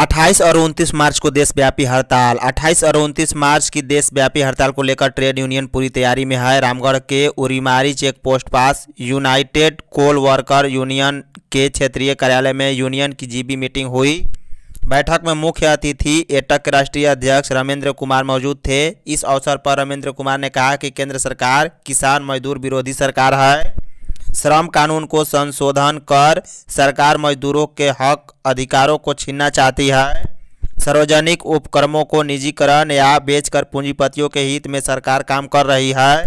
28 और 29 मार्च को देशव्यापी हड़ताल 28 और 29 मार्च की देशव्यापी हड़ताल को लेकर ट्रेड यूनियन पूरी तैयारी में है रामगढ़ के उरीमारी चेक पोस्ट पास यूनाइटेड कोल वर्कर यूनियन के क्षेत्रीय कार्यालय में यूनियन की जीबी मीटिंग हुई बैठक में मुख्य अतिथि एटक के राष्ट्रीय अध्यक्ष रमेंद्र कुमार मौजूद थे इस अवसर पर रमेंद्र कुमार ने कहा कि केंद्र सरकार किसान मजदूर विरोधी सरकार है श्रम कानून को संशोधन कर सरकार मजदूरों के हक अधिकारों को छीनना चाहती है सार्वजनिक उपक्रमों को निजीकरण या बेचकर पूंजीपतियों के हित में सरकार काम कर रही है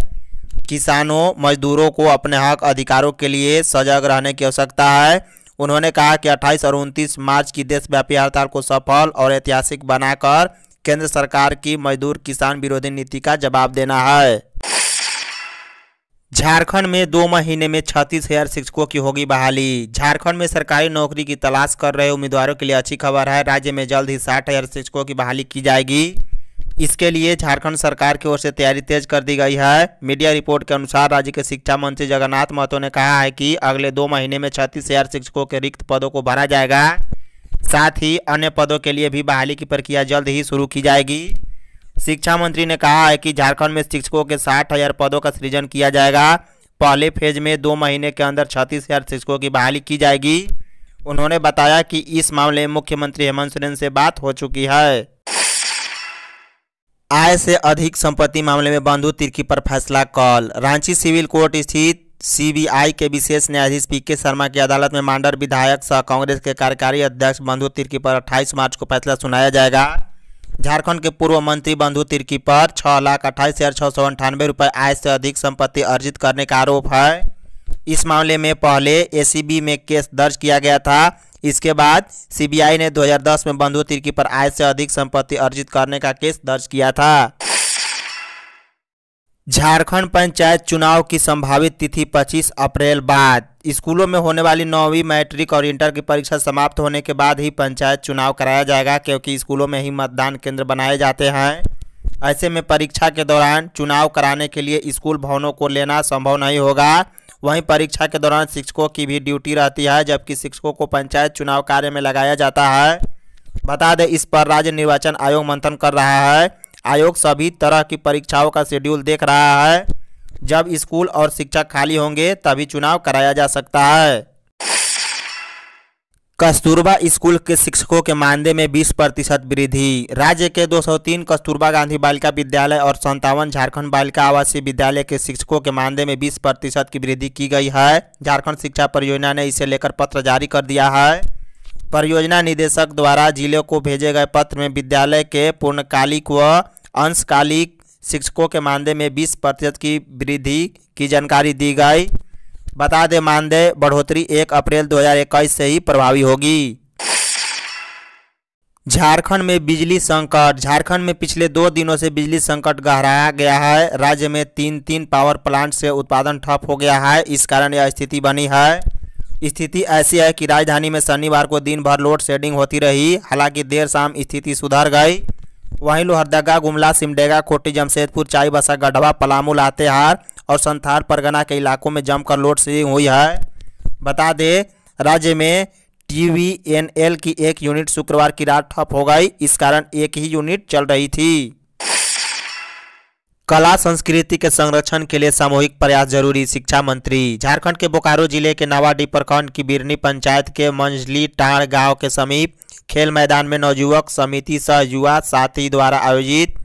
किसानों मजदूरों को अपने हक अधिकारों के लिए सजग रहने की आवश्यकता है उन्होंने कहा कि 28 और 29 मार्च की देशव्यापी हड़ताल को सफल और ऐतिहासिक बनाकर केंद्र सरकार की मजदूर किसान विरोधी नीति का जवाब देना है झारखंड में दो महीने में छत्तीस हजार शिक्षकों की होगी बहाली झारखंड में सरकारी नौकरी की तलाश कर रहे उम्मीदवारों के लिए अच्छी खबर है राज्य में जल्द ही साठ हजार शिक्षकों की बहाली की जाएगी इसके लिए झारखंड सरकार की ओर से तैयारी तेज कर दी गई है मीडिया रिपोर्ट के अनुसार राज्य के शिक्षा मंत्री जगन्नाथ महतो ने कहा है कि अगले दो महीने में छत्तीस हजार शिक्षकों के रिक्त पदों को भरा जाएगा साथ ही अन्य पदों के लिए भी बहाली की प्रक्रिया जल्द ही शुरू की जाएगी शिक्षा मंत्री ने कहा है कि झारखंड में शिक्षकों के साठ हजार पदों का सृजन किया जाएगा पहले फेज में दो महीने के अंदर छत्तीस हजार शिक्षकों की बहाली की जाएगी उन्होंने बताया कि इस मामले में मुख्यमंत्री हेमंत सोरेन से बात हो चुकी है आय से अधिक संपत्ति मामले में बंधु तिर्की पर फैसला कॉल रांची सिविल कोर्ट स्थित सीबीआई के विशेष न्यायाधीश पी के शर्मा की अदालत में मांडर विधायक सह कांग्रेस के कार्यकारी अध्यक्ष बंधु तिर्की पर 28 मार्च को फैसला सुनाया जाएगा झारखंड के पूर्व मंत्री बंधु तिर्की पर छह लाख अट्ठाईस हज़ार छः सौ अंठानवे रुपये आय से अधिक संपत्ति अर्जित करने का आरोप है इस मामले में पहले एसीबी में केस दर्ज किया गया था इसके बाद सीबीआई ने 2010 में बंधु तिर्की पर आय से अधिक संपत्ति अर्जित करने का केस दर्ज किया था झारखंड पंचायत चुनाव की संभावित तिथि 25 अप्रैल बाद स्कूलों में होने वाली नौवीं मैट्रिक और इंटर की परीक्षा समाप्त होने के बाद ही पंचायत चुनाव कराया जाएगा क्योंकि स्कूलों में ही मतदान केंद्र बनाए जाते हैं ऐसे में परीक्षा के दौरान चुनाव कराने के लिए स्कूल भवनों को लेना संभव नहीं होगा वहीं परीक्षा के दौरान शिक्षकों की भी ड्यूटी रहती है जबकि शिक्षकों को पंचायत चुनाव कार्य में लगाया जाता है बता दें इस पर राज्य निर्वाचन आयोग मंथन कर रहा है आयोग सभी तरह की परीक्षाओं का शेड्यूल देख रहा है जब स्कूल और शिक्षक खाली होंगे तभी चुनाव कराया जा सकता है कस्तूरबा स्कूल के शिक्षकों के मानदेय में 20 प्रतिशत वृद्धि राज्य के 203 कस्तूरबा गांधी बालिका विद्यालय और संतावन झारखंड बालिका आवासीय विद्यालय के शिक्षकों के मानदेय में 20 प्रतिशत की वृद्धि की गई है झारखंड शिक्षा परियोजना ने इसे लेकर पत्र जारी कर दिया है परियोजना निदेशक द्वारा जिले को भेजे गए पत्र में विद्यालय के पूर्णकालिक व अंशकालिक शिक्षकों के मानदेय में 20 प्रतिशत की वृद्धि की जानकारी दी गई बता दें मानदेय बढ़ोतरी 1 अप्रैल 2021 से ही प्रभावी होगी झारखंड में बिजली संकट झारखंड में पिछले दो दिनों से बिजली संकट गहराया गया है राज्य में तीन तीन पावर प्लांट से उत्पादन ठप हो गया है इस कारण यह स्थिति बनी है स्थिति ऐसी है कि राजधानी में शनिवार को दिन भर लोड शेडिंग होती रही हालांकि देर शाम स्थिति सुधर गई वहीं लोहरदगा गुमला सिमडेगा खोटी जमशेदपुर चाईबसा गढ़वा पलामू लातेहार और संथार परगना के इलाकों में जमकर लोड शेडिंग हुई है बता दें राज्य में टी की एक यूनिट शुक्रवार की रात ठप हो गई इस कारण एक ही यूनिट चल रही थी कला संस्कृति के संरक्षण के लिए सामूहिक प्रयास जरूरी शिक्षा मंत्री झारखंड के बोकारो जिले के नावाडी प्रखंड की बिरनी पंचायत के मंजली टाड़ गांव के समीप खेल मैदान में नवयुवक समिति सह युवा साथी द्वारा आयोजित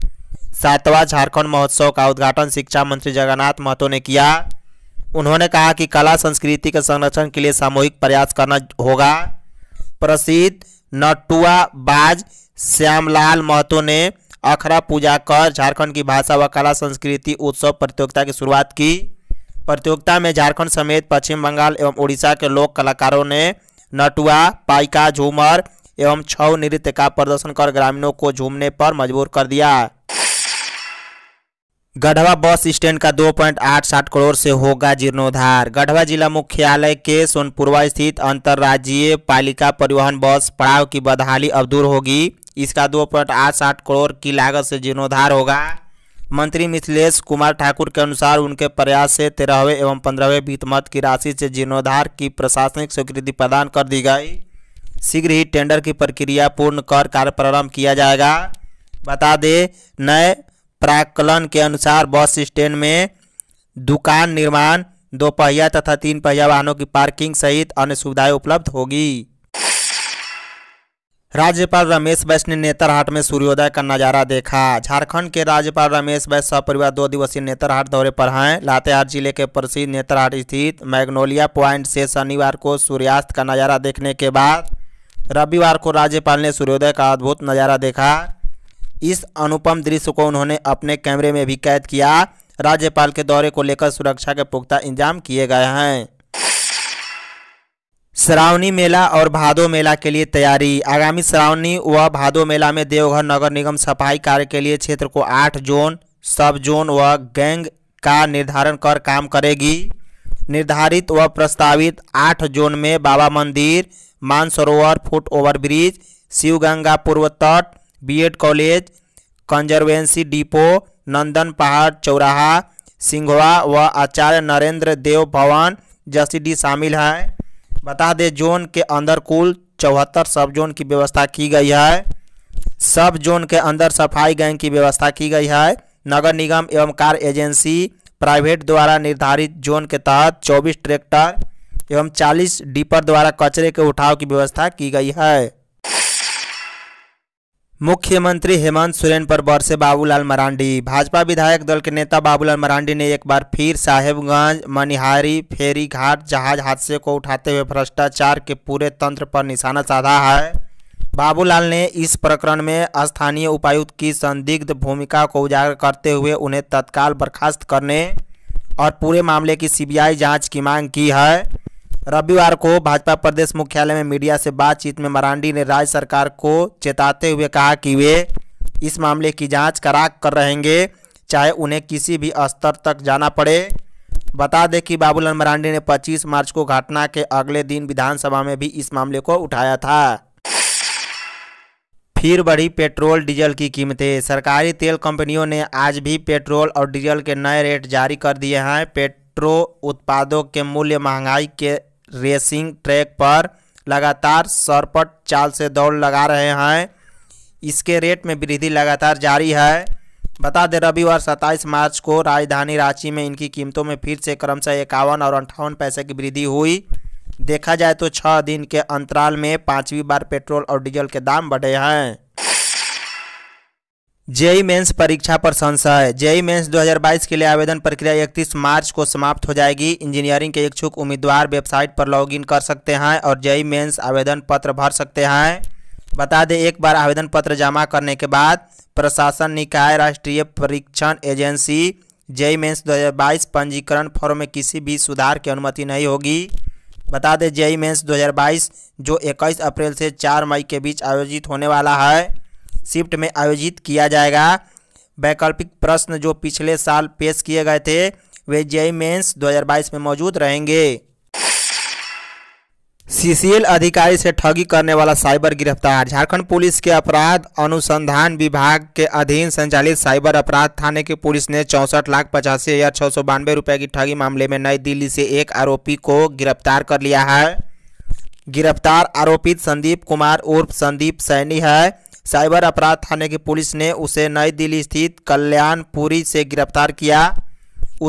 सातवां झारखंड महोत्सव का उद्घाटन शिक्षा मंत्री जगन्नाथ महतो ने किया उन्होंने कहा कि कला संस्कृति के संरक्षण के लिए सामूहिक प्रयास करना होगा प्रसिद्ध नटुआ बाज श्यामलाल महतो ने अखरा पूजा कर झारखंड की भाषा व कला संस्कृति उत्सव प्रतियोगिता की शुरुआत की प्रतियोगिता में झारखंड समेत पश्चिम बंगाल एवं उड़ीसा के लोक कलाकारों ने नटुआ पाइका झूमर एवं छऊ नृत्य का प्रदर्शन कर ग्रामीणों को झूमने पर मजबूर कर दिया गढ़वा बस स्टैंड का साठ करोड़ से होगा जीर्णोद्धार गढ़वा जिला मुख्यालय के सोनपुरवा स्थित अंतर्राज्यीय पालिका परिवहन बस पड़ाव की बदहाली अब दूर होगी इसका दो पॉइंट आठ साठ करोड़ की लागत से जीर्णोद्धार होगा मंत्री मिथिलेश कुमार ठाकुर के अनुसार उनके प्रयास से तेरहवें एवं पंद्रहवें वित्त मत की राशि से जीर्णोद्धार की प्रशासनिक स्वीकृति प्रदान कर दी गई शीघ्र ही टेंडर की प्रक्रिया पूर्ण कर कार्य प्रारंभ किया जाएगा बता दें नए प्राकलन के अनुसार बस स्टैंड में दुकान निर्माण दोपहिया तथा तीन पहिया वाहनों की पार्किंग सहित अन्य सुविधाएं उपलब्ध होगी राज्यपाल रमेश बैस ने नेतरहाट में सूर्योदय का नजारा देखा झारखंड के राज्यपाल रमेश बैस सपरिवार दो दिवसीय नेतरहाट दौरे पर हैं लातेहार जिले के प्रसिद्ध नेतरहाट स्थित मैग्नोलिया पॉइंट से शनिवार को सूर्यास्त का नजारा देखने के बाद रविवार को राज्यपाल ने सूर्योदय का अद्भुत नज़ारा देखा इस अनुपम दृश्य को उन्होंने अपने कैमरे में भी कैद किया राज्यपाल के दौरे को लेकर सुरक्षा के पुख्ता इंतजाम किए गए हैं श्रावणी मेला और भादो मेला के लिए तैयारी आगामी श्रावणी व भादो मेला में देवघर नगर निगम सफाई कार्य के लिए क्षेत्र को आठ जोन सब जोन व गैंग का निर्धारण कर काम करेगी निर्धारित व प्रस्तावित आठ जोन में Baba Mandir Mansarovar foot over bridge Shivganga पूर्व तट B college conservancy depot Nandan Pahar चौराहा सिंघवा व आचार्य नरेंद्र देव भवन जसीडी शामिल हैं बता दें जोन के अंदर कुल चौहत्तर सब जोन की व्यवस्था की गई है सब जोन के अंदर सफाई गैंग की व्यवस्था की गई है नगर निगम एवं कार एजेंसी प्राइवेट द्वारा निर्धारित जोन के तहत 24 ट्रैक्टर एवं 40 डीपर द्वारा कचरे के उठाव की व्यवस्था की गई है मुख्यमंत्री हेमंत सोरेन पर बरसे बाबूलाल मरांडी भाजपा विधायक दल के नेता बाबूलाल मरांडी ने एक बार फिर साहेबगंज मनिहारी फेरी घाट जहाज हादसे को उठाते हुए भ्रष्टाचार के पूरे तंत्र पर निशाना साधा है बाबूलाल ने इस प्रकरण में स्थानीय उपायुक्त की संदिग्ध भूमिका को उजागर करते हुए उन्हें तत्काल बर्खास्त करने और पूरे मामले की सीबीआई जांच की मांग की है रविवार को भाजपा प्रदेश मुख्यालय में मीडिया से बातचीत में मरांडी ने राज्य सरकार को चेताते हुए कहा कि वे इस मामले की जांच करा कर रहेंगे चाहे उन्हें किसी भी स्तर तक जाना पड़े बता दें कि बाबूलाल मरांडी ने 25 मार्च को घटना के अगले दिन विधानसभा में भी इस मामले को उठाया था फिर बढ़ी पेट्रोल डीजल की कीमतें सरकारी तेल कंपनियों ने आज भी पेट्रोल और डीजल के नए रेट जारी कर दिए हैं पेट्रो उत्पादों के मूल्य महंगाई के रेसिंग ट्रैक पर लगातार सरपट चाल से दौड़ लगा रहे हैं इसके रेट में वृद्धि लगातार जारी है बता दें रविवार 27 मार्च को राजधानी रांची में इनकी कीमतों में फिर से क्रमशः इक्यावन और अंठावन पैसे की वृद्धि हुई देखा जाए तो छः दिन के अंतराल में पाँचवीं बार पेट्रोल और डीजल के दाम बढ़े हैं जेई मेंस परीक्षा पर संशय जेई मेंस 2022 के लिए आवेदन प्रक्रिया 31 मार्च को समाप्त हो जाएगी इंजीनियरिंग के इच्छुक उम्मीदवार वेबसाइट पर लॉगिन कर सकते हैं और जेई मेंस आवेदन पत्र भर सकते हैं बता दें एक बार आवेदन पत्र जमा करने के बाद प्रशासन निकाय राष्ट्रीय परीक्षण एजेंसी जेई मेंस 2022 पंजीकरण फॉर्म में किसी भी सुधार की अनुमति नहीं होगी बता दें जेई मेन्स दो जो इक्कीस अप्रैल से चार मई के बीच आयोजित होने वाला है शिफ्ट में आयोजित किया जाएगा वैकल्पिक प्रश्न जो पिछले साल पेश किए गए थे वे जेई मेन्स 2022 में मौजूद रहेंगे सीसीएल अधिकारी से ठगी करने वाला साइबर गिरफ्तार झारखंड पुलिस के अपराध अनुसंधान विभाग के अधीन संचालित साइबर अपराध थाने की पुलिस ने चौंसठ लाख पचासी हजार छः सौ बानवे रुपये की ठगी मामले में नई दिल्ली से एक आरोपी को गिरफ्तार कर लिया है गिरफ्तार आरोपी संदीप कुमार उर्फ संदीप सैनी है साइबर अपराध थाने की पुलिस ने उसे नई दिल्ली स्थित कल्याणपुरी से गिरफ्तार किया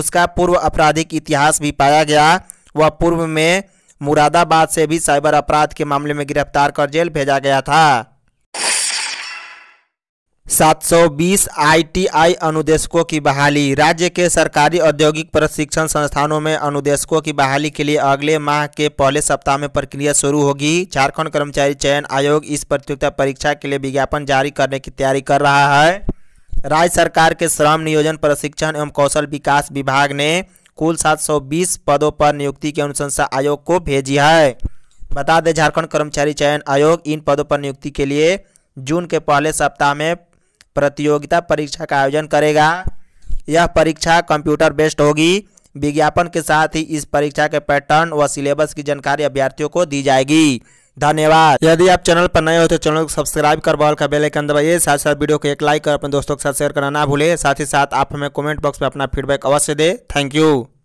उसका पूर्व आपराधिक इतिहास भी पाया गया वह पूर्व में मुरादाबाद से भी साइबर अपराध के मामले में गिरफ्तार कर जेल भेजा गया था 720 आईटीआई अनुदेशकों की बहाली राज्य के सरकारी औद्योगिक प्रशिक्षण संस्थानों में अनुदेशकों की बहाली के लिए अगले माह के पहले सप्ताह में प्रक्रिया शुरू होगी झारखंड कर्मचारी चयन आयोग इस प्रतियोगिता परीक्षा के लिए विज्ञापन जारी करने की तैयारी कर रहा है राज्य सरकार के श्रम नियोजन प्रशिक्षण एवं कौशल विकास विभाग ने कुल सात पदों पर नियुक्ति की अनुशंसा आयोग को भेजी है बता दें झारखंड कर्मचारी चयन आयोग इन पदों पर नियुक्ति के लिए जून के पहले सप्ताह में प्रतियोगिता परीक्षा का आयोजन करेगा यह परीक्षा कंप्यूटर बेस्ड होगी विज्ञापन के साथ ही इस परीक्षा के पैटर्न व सिलेबस की जानकारी अभ्यर्थियों को दी जाएगी धन्यवाद यदि आप चैनल पर नए हो तो चैनल को सब्सक्राइब कर बॉल का बेल आइकन दबाइए साथ साथ वीडियो को एक लाइक कर अपने दोस्तों के साथ शेयर करना ना भूलें साथ ही साथ आप हमें कमेंट बॉक्स में अपना फीडबैक अवश्य दें थैंक यू